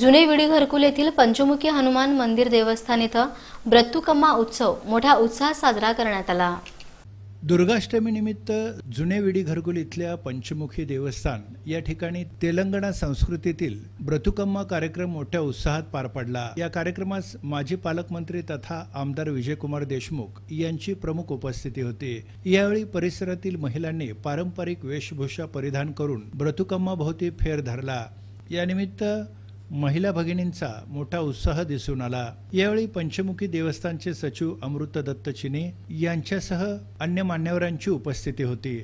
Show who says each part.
Speaker 1: जुने विडी घरकुल येथील पंचमुखी हनुमान मंदिर देवस्थान इथं ब्रत्तुकम्मा उत्सव मोठ्या उत्साहात साजरा करण्यात आला
Speaker 2: दुर्गाष्टमीनिमित्त जुने विडी घरकुल इथल्या पंचमुखी देवस्थान या ठिकाणी तेलंगणा संस्कृतीतील ब्रतुकम्मा कार्यक्रम मोठ्या उत्साहात पार पडला या कार्यक्रमास माजी पालकमंत्री तथा आमदार विजयकुमार देशमुख यांची प्रमुख उपस्थिती होती यावेळी परिसरातील महिलांनी पारंपरिक वेशभूषा परिधान करून ब्रतुकम्मा भोवती फेर धरला यानिमित्त महिला भगिनींचा मोठा उत्साह दिसून आला यावेळी पंचमुखी देवस्थानचे सचिव अमृत दत्त चिने यांच्यासह अन्य मान्यवरांची उपस्थिती होती